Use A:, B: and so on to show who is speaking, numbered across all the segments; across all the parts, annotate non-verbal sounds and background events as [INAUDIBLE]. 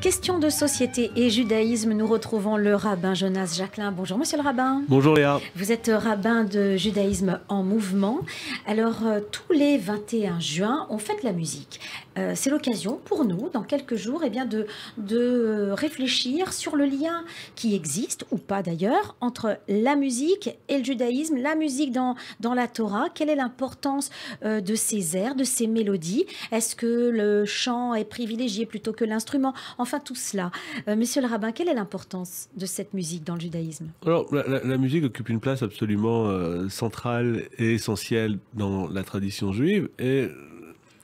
A: Question de société et judaïsme, nous retrouvons le rabbin Jonas Jacquelin. Bonjour monsieur le rabbin. Bonjour Léa. Vous êtes rabbin de judaïsme en mouvement. Alors euh, tous les 21 juin, on fête la musique. Euh, c'est l'occasion pour nous, dans quelques jours, et eh bien, de, de réfléchir sur le lien qui existe, ou pas d'ailleurs, entre la musique et le judaïsme, la musique dans, dans la Torah. Quelle est l'importance euh, de ces airs, de ces mélodies Est-ce que le chant est privilégié plutôt que l'instrument Enfin, tout cela. Euh, monsieur le rabbin, quelle est l'importance de cette musique dans le judaïsme
B: Alors, la, musique occupe une place absolument euh, centrale et essentielle dans la tradition juive. Et euh,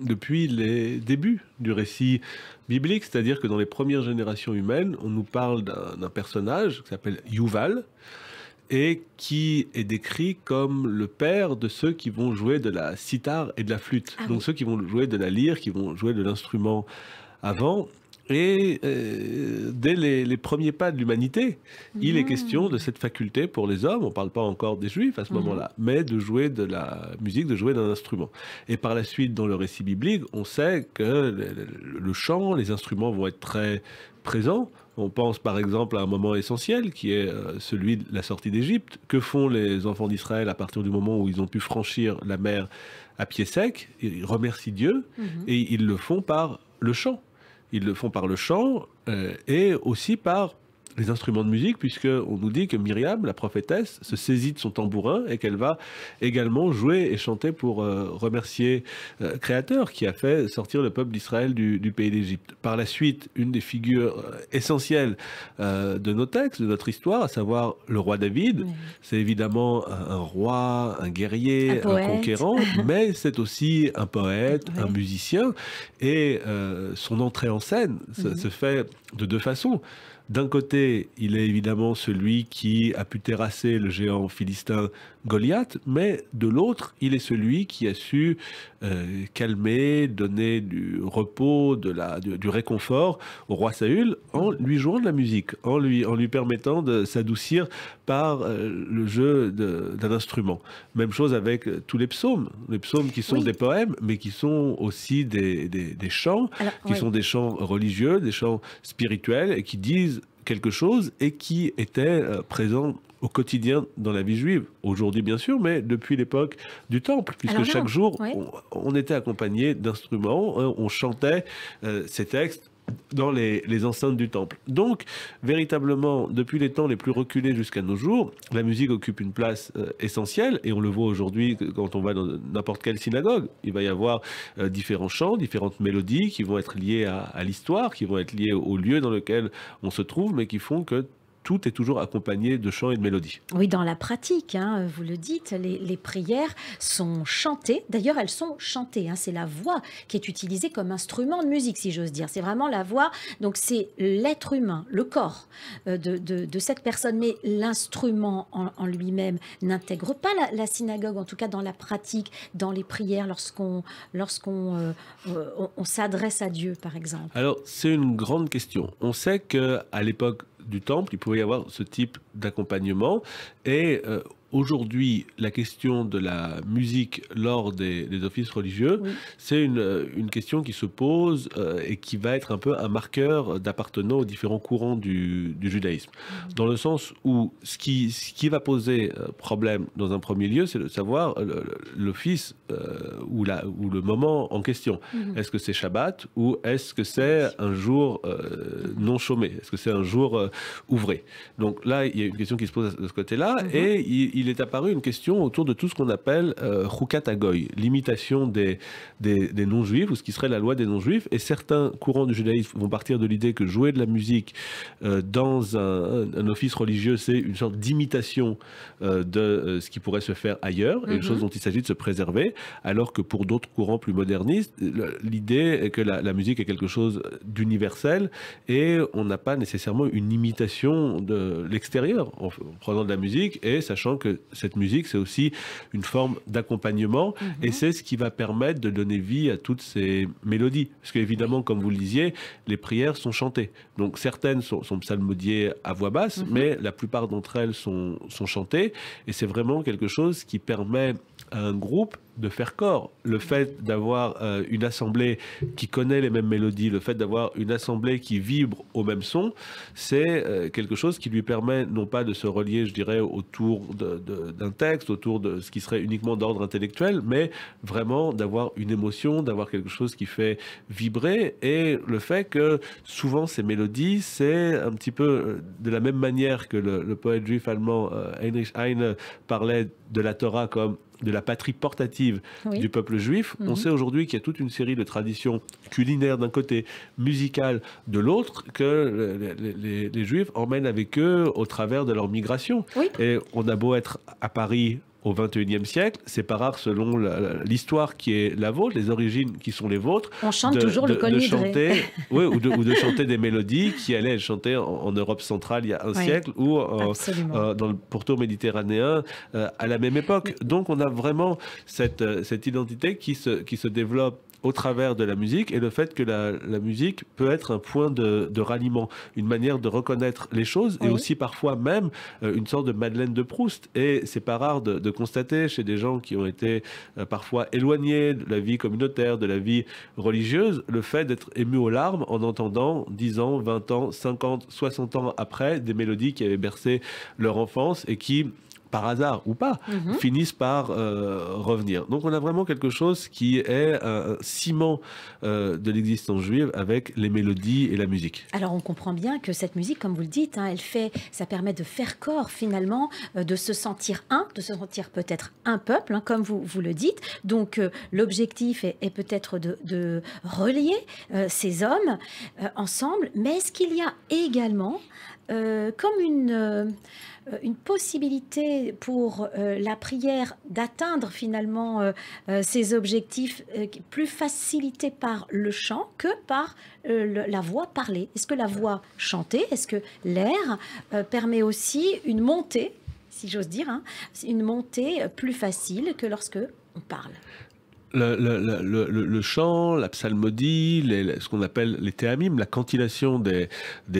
B: depuis les débuts du récit biblique, c'est-à-dire que dans les premières générations humaines, on nous parle d'un personnage qui s'appelle Yuval et qui est décrit comme le père de ceux qui vont jouer de la sitar et de la flûte. Ah Donc ceux qui vont jouer de la lyre, qui vont jouer de l'instrument avant, et euh, dès les, premiers pas de l'humanité, il est mmh. question de cette faculté pour les hommes, on ne parle pas encore des juifs à ce mmh. moment-là, mais de jouer de la musique, de jouer d'un instrument. Et par la suite, dans le récit biblique, on sait que le, chant, les instruments vont être très présents. On pense par exemple à un moment essentiel qui est euh, celui de la sortie d'Égypte. Que font les enfants d'Israël à partir du moment où ils ont pu franchir la mer à pied sec Ils remercient Dieu mmh. et ils le font par le chant. Ils le font par le chant euh, et aussi par les instruments de musique, puisque on nous dit que Myriam, la prophétesse, se saisit de son tambourin et qu'elle va également jouer et chanter pour euh, remercier le euh, Créateur qui a fait sortir le peuple d'Israël du, pays d'Égypte. Par la suite, une des figures euh, essentielles de nos textes, de notre histoire, à savoir le roi David, c'est évidemment un, roi, un guerrier, un, conquérant, [LAUGHS] mais c'est aussi un poète, un musicien, et son entrée en scène se fait de deux façons. D'un côté, il est évidemment celui qui a pu terrasser le géant philistin Goliath, mais de l'autre, il est celui qui a su euh, calmer, donner du repos, du, réconfort au roi Saül en lui jouant de la musique, en lui, permettant de s'adoucir par euh, le jeu d'un instrument. Même chose avec euh, tous les psaumes, les psaumes qui sont des poèmes, mais qui sont aussi des, chants, qui sont des chants religieux, des chants spirituels, et qui disent quelque chose et qui était euh, présent au quotidien dans la vie juive, aujourd'hui bien sûr, mais depuis l'époque du temple, puisque chaque jour on, était accompagné d'instruments, euh, on chantait euh, ces textes dans les, enceintes du temple. Donc, véritablement, depuis les temps les plus reculés jusqu'à nos jours, la musique occupe une place euh, essentielle, et on le voit aujourd'hui quand on va dans n'importe quelle synagogue. Il va y avoir euh, différents chants, différentes mélodies qui vont être liées à, à l'histoire, qui vont être liées au lieu dans lequel on se trouve, mais qui font que tout est toujours accompagné de chants et de mélodies.
A: Oui, dans la pratique, hein, vous le dites, les, prières sont chantées. D'ailleurs, elles sont chantées. Hein. C'est la voix qui est utilisée comme instrument de musique, si j'ose dire. C'est vraiment la voix. Donc, c'est l'être humain, le corps euh, de, cette personne. Mais l'instrument en, lui-même n'intègre pas la, synagogue, en tout cas dans la pratique, dans les prières, lorsqu'on euh, euh, s'adresse à Dieu, par exemple.
B: Alors, c'est une grande question. On sait qu'à l'époque du temple, il pourrait y avoir ce type d'accompagnement. Et euh, aujourd'hui, la question de la musique lors des, offices religieux, c'est une, une, question qui se pose euh, et qui va être un peu un marqueur d'appartenance aux différents courants du, judaïsme. Dans le sens où ce qui, ce qui va poser euh, problème dans un premier lieu, c'est de savoir l'office ou, ou le moment en question. Mm-hmm. Est-ce que c'est Shabbat ou est-ce que c'est un jour non chômé Est-ce que c'est un jour ouvré Donc là, il y a une question qui se pose de ce côté-là. Mhm. Et il, est apparu une question autour de tout ce qu'on appelle euh, Choukat l'imitation des, des, non-juifs, ou ce qui serait la loi des non-juifs. Et certains courants du judaïsme vont partir de l'idée que jouer de la musique euh, dans un, office religieux, c'est une sorte d'imitation euh, de ce qui pourrait se faire ailleurs, et une mhm. chose dont il s'agit de se préserver, alors que pour d'autres courants plus modernistes, l'idée est que la, musique est quelque chose d'universel, et on n'a pas nécessairement une imitation de l'extérieur en, prenant de la musique et sachant que cette musique, c'est aussi une forme d'accompagnement mhm. et c'est ce qui va permettre de donner vie à toutes ces mélodies. Parce qu'évidemment, comme vous le disiez, les prières sont chantées. Donc certaines sont, psalmodiées à voix basse, mhm. mais la plupart d'entre elles sont, sont chantées et c'est vraiment quelque chose qui permet à un groupe de faire corps. Le fait d'avoir euh, une assemblée qui connaît les mêmes mélodies, le fait d'avoir une assemblée qui vibre au même son, c'est euh, quelque chose qui lui permet non pas de se relier, je dirais, autour d'un texte, autour de ce qui serait uniquement d'ordre intellectuel, mais vraiment d'avoir une émotion, d'avoir quelque chose qui fait vibrer. Et le fait que souvent ces mélodies, c'est un petit peu euh, de la même manière que le poète juif allemand Heinrich Heine parlait de la Torah comme de la patrie portative du peuple juif, on mhm. sait aujourd'hui qu'il y a toute une série de traditions culinaires d'un côté, musicales de l'autre, que les, juifs emmènent avec eux au travers de leur migration. Et on a beau être à Paris au XXIe siècle, c'est pas rare selon l'histoire qui est la vôtre, les origines qui sont les vôtres. On chante de, toujours le de chanter, [LAUGHS] oui, ou, de, chanter des mélodies qui allaient être chantées en, Europe centrale il y a un siècle ou euh, euh, dans le pourtour méditerranéen euh, à la même époque. Donc on a vraiment cette, cette identité qui qui se développe au travers de la musique et le fait que la, musique peut être un point de, ralliement, une manière de reconnaître les choses et aussi parfois même euh, une sorte de Madeleine de Proust. Et c'est pas rare de, constater chez des gens qui ont été euh, parfois éloignés de la vie communautaire, de la vie religieuse, le fait d'être ému aux larmes en entendant 10 ans, 20 ans, 50, 60 ans après des mélodies qui avaient bercé leur enfance et qui par hasard ou pas, mhm. finissent par euh, revenir. Donc on a vraiment quelque chose qui est un ciment euh, de l'existence juive avec les mélodies
A: et la musique. Alors on comprend bien que cette musique, comme vous le dites, hein, elle fait, ça permet de faire corps finalement, euh, de se sentir un, de se sentir peut-être un peuple, hein, comme vous, vous le dites. Donc l'objectif est, peut-être de, de, relier ces hommes ensemble, mais est-ce qu'il y a également euh, comme une, euh, une, possibilité pour euh, la prière d'atteindre finalement ses objectifs plus facilité par le chant que par la voix parlée. Est-ce que la voix chantée, est-ce que l'air permet aussi une montée, si j'ose dire, hein, une montée plus facile que lorsque on parle
B: le, le, chant, la psalmodie, ce qu'on appelle les théamimes, la cantillation des,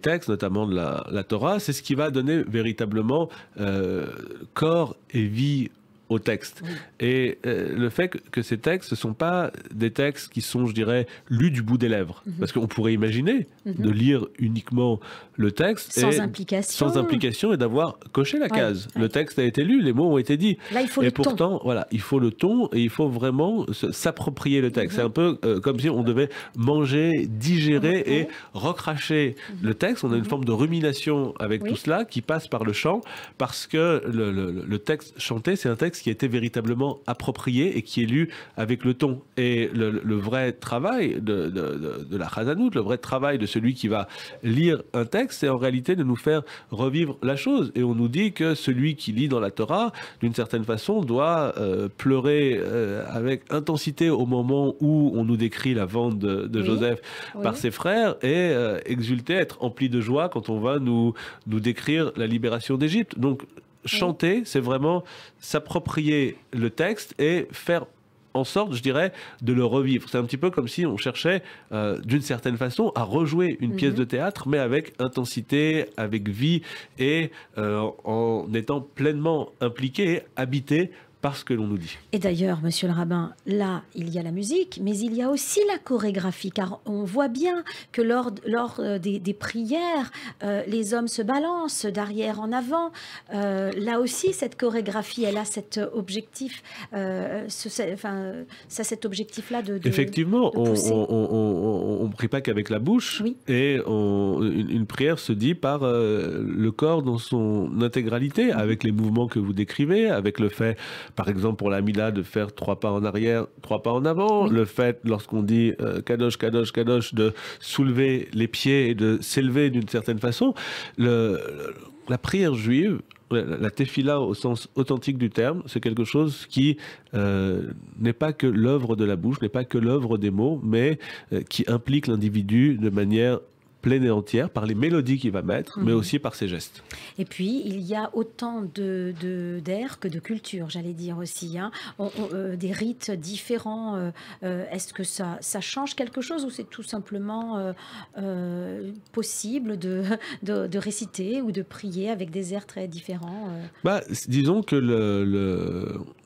B: textes, notamment de la, Torah, c'est ce qui va donner véritablement euh, corps et vie texte Et euh, le fait que, ces textes ne sont pas des textes qui sont, je dirais, lus du bout des lèvres. Mhm. Parce qu'on pourrait imaginer mhm. de lire uniquement le texte. Sans implication. Sans et d'avoir coché la case. Le texte a été lu, les mots ont été dits. et pourtant, voilà, il faut le ton et il faut vraiment s'approprier le texte. Mhm. C'est un peu euh, comme si on devait manger, digérer et recracher le texte. On a une forme de rumination avec tout cela qui passe par le chant parce que le texte chanté, c'est un texte qui était véritablement approprié et qui est lu avec le ton. Et le, vrai travail de, la Khazanout, le vrai travail de celui qui va lire un texte, c'est en réalité de nous faire revivre la chose. Et on nous dit que celui qui lit dans la Torah, d'une certaine façon, doit euh, pleurer euh, avec intensité au moment où on nous décrit la vente de, Joseph par ses frères et euh, exulter, être empli de joie quand on va nous, nous décrire la libération d'Égypte. Donc chanter, c'est vraiment s'approprier le texte et faire en sorte, je dirais, de le revivre. C'est un petit peu comme si on cherchait, euh, d'une certaine façon, à rejouer une mm-hmm. pièce de théâtre, mais avec intensité, avec vie, et euh, en étant pleinement impliqué, habité parce que l'on nous dit.
A: Et d'ailleurs, monsieur le rabbin, là, il y a la musique, mais il y a aussi la chorégraphie, car on voit bien que lors, lors euh, des, prières, euh, les hommes se balancent d'arrière en avant. Euh, là aussi, cette chorégraphie, elle a cet objectif, enfin, ça, cet objectif-là de, Effectivement,
B: on ne prie pas qu'avec la bouche, et une, prière se dit par le corps dans son intégralité, mhm. avec les mouvements que vous décrivez, avec le fait par exemple pour la Mila de faire trois pas en arrière, trois pas en avant, le fait lorsqu'on dit euh, kadosh, kadosh, kadosh, de soulever les pieds et de s'élever d'une certaine façon, la prière juive, la tefila au sens authentique du terme, c'est quelque chose qui euh, n'est pas que l'œuvre de la bouche, n'est pas que l'œuvre des mots, mais euh, qui implique l'individu de manière pleine et entière par les mélodies qu'il va mettre, mais mhm. aussi par ses gestes.
A: Et puis, il y a autant de, d'air que de culture, j'allais dire aussi. Hein. Euh, des rites différents. Euh, euh, est-ce que ça, ça change quelque chose ou c'est tout simplement possible [LAUGHS] de, réciter ou de prier avec des airs très différents
B: bah, Disons que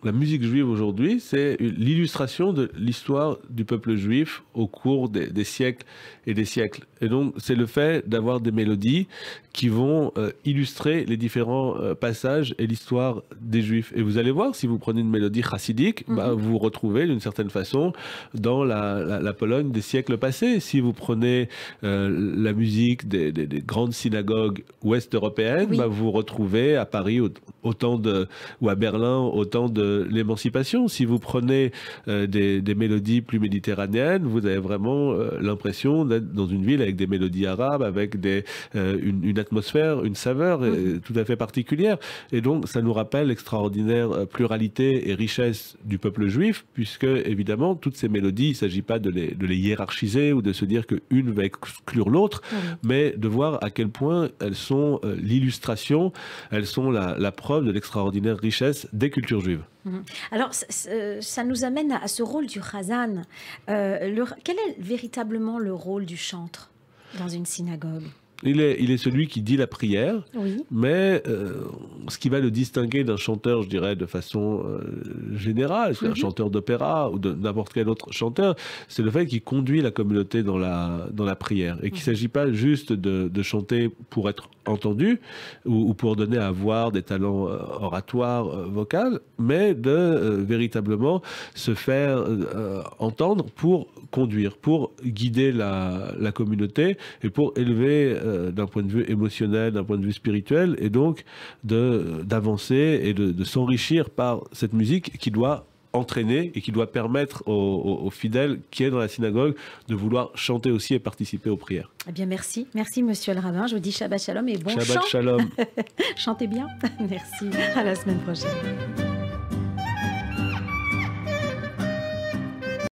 B: la musique juive aujourd'hui, c'est l'illustration de l'histoire du peuple juif au cours des, des siècles et des siècles. Et donc, c'est le fait d'avoir des mélodies qui vont euh, illustrer les différents euh, passages et l'histoire des Juifs. Et vous allez voir, si vous prenez une mélodie chassidique, vous bah, mhm. vous retrouvez d'une certaine façon dans la, Pologne des siècles passés. Si vous prenez euh, la musique des, grandes synagogues ouest européennes, vous bah, vous retrouvez à Paris autant de, ou à Berlin autant de l'émancipation. Si vous prenez des, des, mélodies plus méditerranéennes, vous avez vraiment l'impression d'être dans une ville avec des mélodies arabes arabe, avec des, euh, une, atmosphère, une saveur mhm. tout à fait particulière. Et donc, ça nous rappelle l'extraordinaire euh, pluralité et richesse du peuple juif, puisque, évidemment, toutes ces mélodies, il ne s'agit pas de les, hiérarchiser ou de se dire qu'une va exclure l'autre, mhm. mais de voir à quel point elles sont euh, l'illustration, elles sont la, preuve de l'extraordinaire richesse des cultures juives.
A: Mhm. Alors, ça nous amène à ce rôle du Khazan. quel est véritablement le rôle du chantre dans une synagogue.
B: Il est, il est celui qui dit la prière, oui. mais euh, ce qui va le distinguer d'un chanteur, je dirais, de façon euh, générale, un mhm. chanteur d'opéra ou de n'importe quel autre chanteur, c'est le fait qu'il conduit la communauté dans la, dans la prière et qu'il ne mhm. s'agit pas juste de, de chanter pour être entendu, ou, pour donner à voir des talents euh, oratoires, euh, vocaux, mais de euh, véritablement se faire entendre pour conduire, pour guider la, communauté et pour élever d'un point de vue émotionnel, d'un point de vue spirituel, et donc d'avancer et de s'enrichir par cette musique qui doit entraîner et qui doit permettre aux, fidèles qui est dans la synagogue de vouloir chanter aussi et participer aux prières.
A: Eh bien, merci. Merci, monsieur le rabbin. Je vous dis Shabbat Shalom et bon Shabbat Shalom. [LAUGHS] Chantez bien. [LAUGHS] merci. À la semaine prochaine.